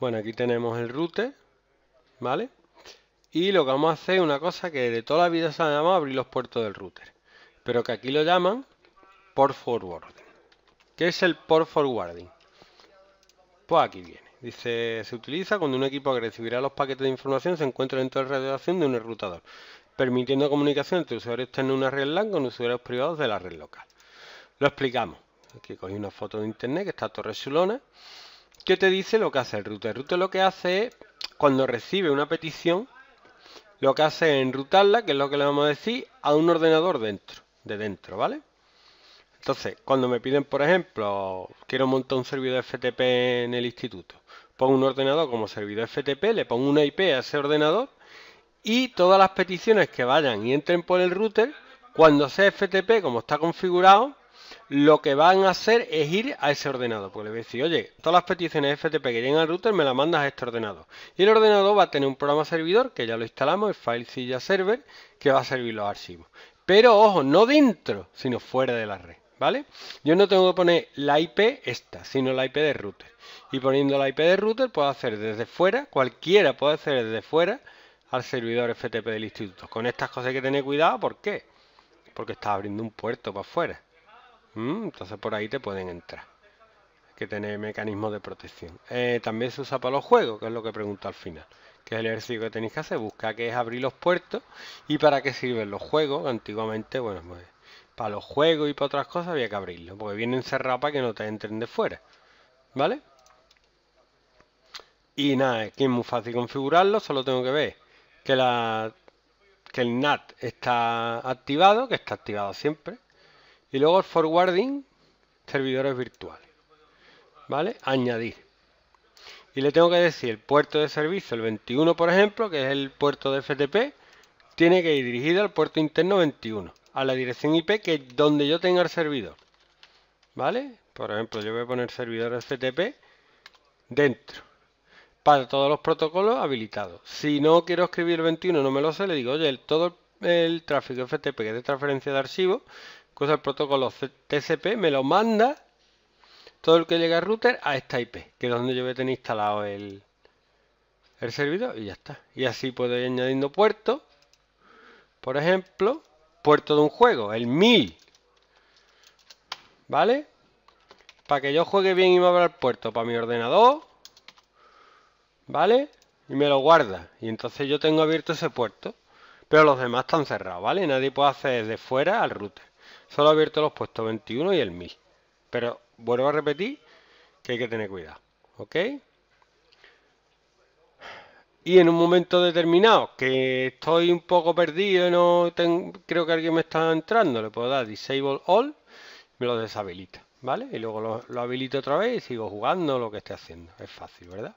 Bueno, aquí tenemos el router ¿vale? Y lo que vamos a hacer es una cosa que de toda la vida se ha llamado abrir los puertos del router, pero que aquí lo llaman port forwarding. ¿Qué es el port forwarding? Pues aquí viene. Dice, se utiliza cuando un equipo que recibirá los paquetes de información se encuentra dentro de la red de un enrutador. permitiendo comunicación entre usuarios externos una red LAN con usuarios privados de la red local. Lo explicamos. Aquí cogí una foto de internet que está Torres ¿Qué te dice lo que hace el router. El router lo que hace es, cuando recibe una petición, lo que hace es enrutarla, que es lo que le vamos a decir, a un ordenador dentro, de dentro, ¿vale? Entonces, cuando me piden, por ejemplo, quiero montar un servidor FTP en el instituto, pongo un ordenador como servidor FTP, le pongo una IP a ese ordenador y todas las peticiones que vayan y entren por el router, cuando sea FTP, como está configurado, lo que van a hacer es ir a ese ordenador. Porque le voy a decir, oye, todas las peticiones FTP que lleguen al router me las mandas a este ordenador. Y el ordenador va a tener un programa servidor, que ya lo instalamos, el FileZilla Server, que va a servir los archivos. Pero ojo, no dentro, sino fuera de la red. ¿Vale? Yo no tengo que poner la IP esta, sino la IP de router. Y poniendo la IP de router puedo hacer desde fuera, cualquiera puede hacer desde fuera al servidor FTP del instituto. Con estas cosas hay que tener cuidado, ¿por qué? Porque está abriendo un puerto para afuera. Mm, entonces por ahí te pueden entrar. Hay que tener mecanismos de protección. Eh, también se usa para los juegos, que es lo que pregunto al final. Que es el ejercicio que tenéis que hacer. Busca que es abrir los puertos y para qué sirven los juegos. Antiguamente, bueno, pues, para los juegos y para otras cosas había que abrirlo. Porque vienen cerrados para que no te entren de fuera. ¿Vale? Y nada, aquí es muy fácil configurarlo, solo tengo que ver que, la, que el NAT está activado, que está activado siempre. Y luego forwarding, servidores virtuales. ¿Vale? Añadir. Y le tengo que decir el puerto de servicio, el 21 por ejemplo, que es el puerto de FTP, tiene que ir dirigido al puerto interno 21, a la dirección IP que es donde yo tenga el servidor. ¿Vale? Por ejemplo, yo voy a poner servidor FTP dentro para todos los protocolos habilitados. Si no quiero escribir el 21, no me lo sé, le digo, oye, el, todo el, el, tráfico FTP que es de transferencia de archivo, Cosa el protocolo TCP, me lo manda todo el que llega al router a esta IP, que es donde yo voy a tener instalado el, servidor y ya está. Y así puedo ir añadiendo puertos. Por ejemplo, puerto de un juego, el 1000. ¿Vale? Para que yo juegue bien y me abra el puerto para mi ordenador. ¿Vale? Y me lo guarda. Y entonces yo tengo abierto ese puerto. Pero los demás están cerrados, ¿vale? Nadie puede hacer desde fuera al router. Solo abierto los puestos 21 y el 1000. Pero vuelvo a repetir que hay que tener cuidado. ¿Ok? Y en un momento determinado, que estoy un poco perdido, no creo que alguien me está entrando, le puedo dar Disable All, me lo deshabilita, ¿vale? Y luego lo, lo habilito otra vez y sigo jugando lo que esté haciendo. Es fácil, ¿verdad?